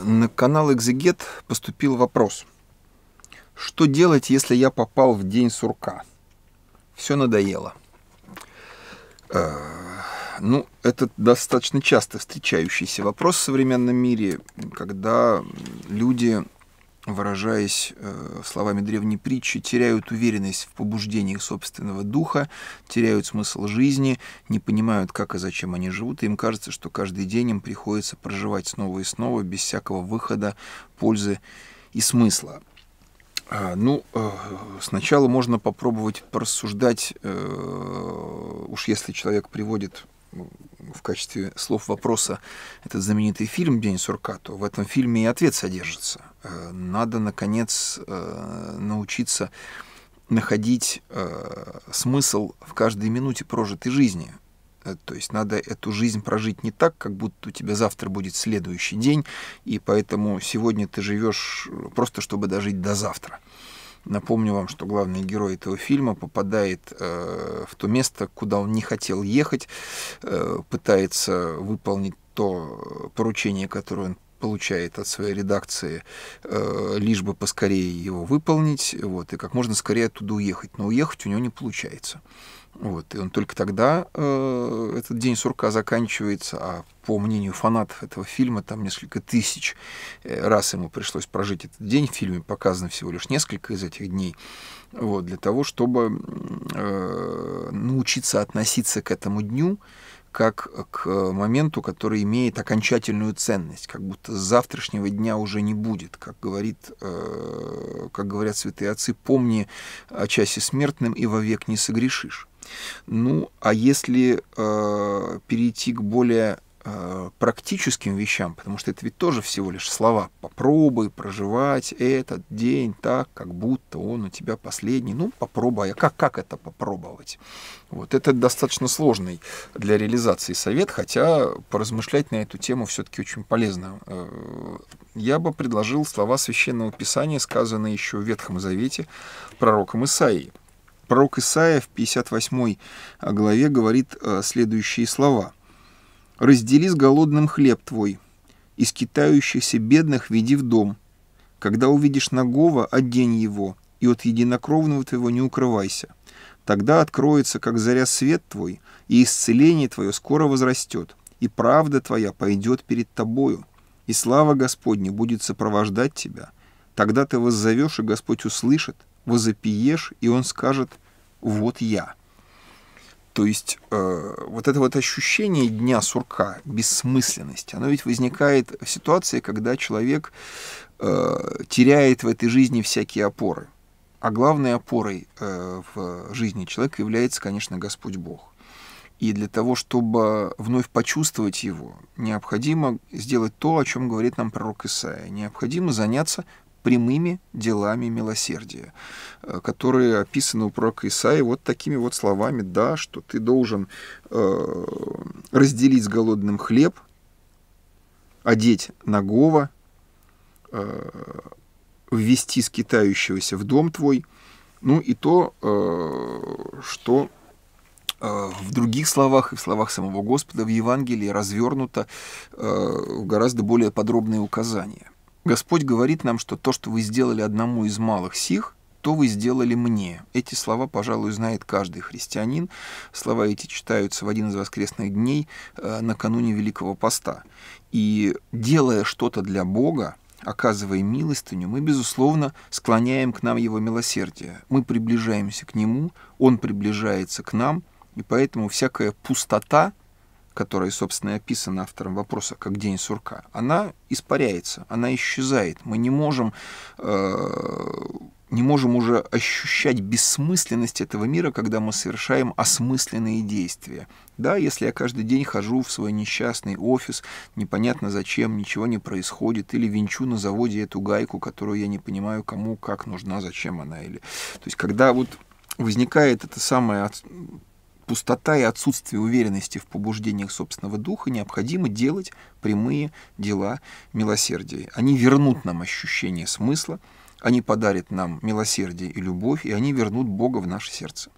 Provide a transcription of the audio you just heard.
На канал Экзегет поступил вопрос. Что делать, если я попал в день сурка? Все надоело. Э, ну, это достаточно часто встречающийся вопрос в современном мире, когда люди выражаясь э, словами древней притчи, теряют уверенность в побуждении собственного духа, теряют смысл жизни, не понимают, как и зачем они живут, и им кажется, что каждый день им приходится проживать снова и снова, без всякого выхода, пользы и смысла. А, ну, э, сначала можно попробовать порассуждать, э, уж если человек приводит в качестве слов вопроса этот знаменитый фильм «День сурка», то в этом фильме и ответ содержится – Э, надо, наконец, э, научиться находить э, смысл в каждой минуте прожитой жизни. То есть надо эту жизнь прожить не так, как будто у тебя завтра будет следующий день, и поэтому сегодня ты живешь просто, чтобы дожить до завтра. Напомню вам, что главный герой этого фильма попадает э, в то место, куда он не хотел ехать, э, пытается выполнить то поручение, которое он получает от своей редакции, э, лишь бы поскорее его выполнить, вот, и как можно скорее оттуда уехать. Но уехать у него не получается. Вот, и он только тогда, э, этот день сурка заканчивается, а по мнению фанатов этого фильма, там несколько тысяч э, раз ему пришлось прожить этот день. В фильме показано всего лишь несколько из этих дней. Вот, для того, чтобы э, научиться относиться к этому дню как к моменту, который имеет окончательную ценность, как будто с завтрашнего дня уже не будет, как, говорит, э, как говорят святые отцы, помни о часе смертным и вовек не согрешишь. Ну, а если э, перейти к более э, практическим вещам, потому что это ведь тоже всего лишь слова. Попробуй проживать этот день так, как будто он у тебя последний. Ну, попробуй. А как, как это попробовать? Вот это достаточно сложный для реализации совет, хотя поразмышлять на эту тему все-таки очень полезно. Э, я бы предложил слова Священного Писания, сказанные еще в Ветхом Завете пророком Исаией. Пророк Исаия в 58 главе говорит э, следующие слова – Раздели с голодным хлеб твой, и скитающихся бедных веди в дом. Когда увидишь нагого, одень его, и от единокровного твоего не укрывайся. Тогда откроется, как заря, свет твой, и исцеление твое скоро возрастет, и правда твоя пойдет перед тобою, и слава Господня будет сопровождать тебя. Тогда ты воззовешь, и Господь услышит, возопиешь, и Он скажет «Вот я». То есть э, вот это вот ощущение дня сурка, бессмысленность, оно ведь возникает в ситуации, когда человек э, теряет в этой жизни всякие опоры. А главной опорой э, в жизни человека является, конечно, Господь Бог. И для того, чтобы вновь почувствовать его, необходимо сделать то, о чем говорит нам пророк Исаия. Необходимо заняться прямыми делами милосердия, э, которые описаны у пророка Исаи вот такими вот словами, да, что ты должен э, разделить с голодным хлеб, одеть нагого, э, ввести скитающегося в дом твой, ну и то, э, что э, в других словах и в словах самого Господа в Евангелии развернуто э, гораздо более подробные указания. Господь говорит нам, что то, что вы сделали одному из малых сих, то вы сделали мне. Эти слова, пожалуй, знает каждый христианин. Слова эти читаются в один из воскресных дней э, накануне Великого Поста. И делая что-то для Бога, оказывая милостыню, мы, безусловно, склоняем к нам Его милосердие. Мы приближаемся к Нему, Он приближается к нам, и поэтому всякая пустота, которая, собственно, и описана автором вопроса как день сурка, она испаряется, она исчезает. Мы не можем, э, не можем уже ощущать бессмысленность этого мира, когда мы совершаем осмысленные действия. Да, если я каждый день хожу в свой несчастный офис, непонятно зачем, ничего не происходит, или венчу на заводе эту гайку, которую я не понимаю, кому, как нужна, зачем она, или... То есть, когда вот возникает это самое пустота и отсутствие уверенности в побуждениях собственного духа, необходимо делать прямые дела милосердия. Они вернут нам ощущение смысла, они подарят нам милосердие и любовь, и они вернут Бога в наше сердце.